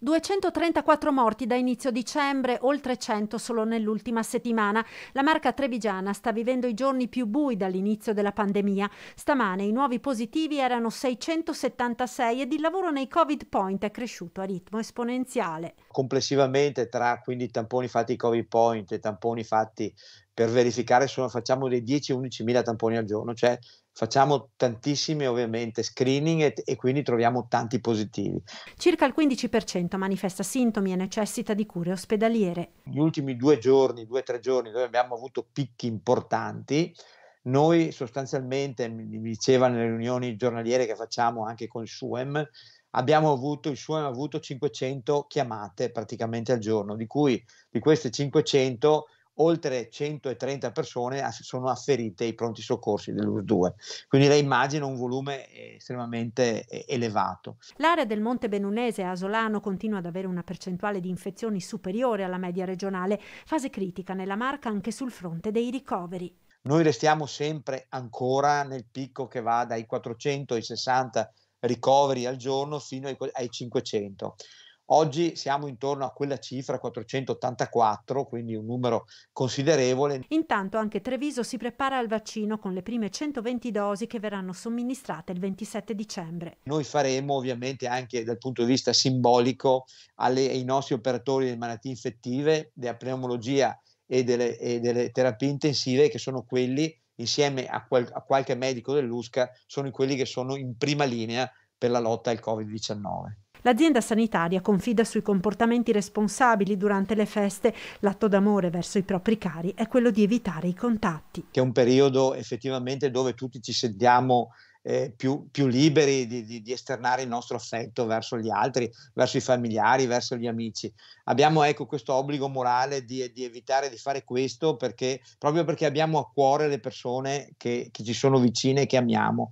234 morti da inizio dicembre, oltre 100 solo nell'ultima settimana. La marca trevigiana sta vivendo i giorni più bui dall'inizio della pandemia. Stamane i nuovi positivi erano 676 ed il lavoro nei Covid Point è cresciuto a ritmo esponenziale. Complessivamente tra quindi tamponi fatti Covid Point e tamponi fatti per verificare sono, facciamo dei 10-11 mila tamponi al giorno, cioè facciamo tantissimi ovviamente screening e, e, quindi troviamo tanti positivi. Circa il 15% manifesta sintomi e necessita di cure ospedaliere. Gli ultimi due giorni, due o tre giorni dove abbiamo avuto picchi importanti, noi sostanzialmente, mi diceva nelle riunioni giornaliere che facciamo anche con il SUEM, abbiamo avuto, il SUEM ha avuto 500 chiamate praticamente al giorno, di cui di queste 500 oltre 130 persone sono afferite ai pronti soccorsi dell'UR2. Quindi lei immagina un volume eh, estremamente eh, elevato. L'area del Monte Benunese a Asolano continua ad avere una percentuale di infezioni superiore alla media regionale, fase critica nella marca anche sul fronte dei ricoveri. Noi restiamo sempre ancora nel picco che va dai 460 ricoveri al giorno fino ai 500. Oggi siamo intorno a quella cifra, 484, quindi un numero considerevole. Intanto anche Treviso si prepara al vaccino con le prime 120 dosi che verranno somministrate il 27 dicembre. Noi faremo ovviamente anche dal punto di vista simbolico alle, ai nostri operatori delle malattie infettive, della pneumologia e delle, e delle terapie intensive che sono quelli insieme a, quel, a qualche medico dell'USCA sono quelli che sono in prima linea per la lotta al Covid-19. L'azienda sanitaria confida sui comportamenti responsabili durante le feste. L'atto d'amore verso i propri cari è quello di evitare i contatti. Che è un periodo effettivamente dove tutti ci sentiamo eh, più, più, liberi di, di, di, esternare il nostro affetto verso gli altri, verso i familiari, verso gli amici. Abbiamo ecco, questo obbligo morale di, di evitare di fare questo perché, proprio perché abbiamo a cuore le persone che, che ci sono vicine e che amiamo.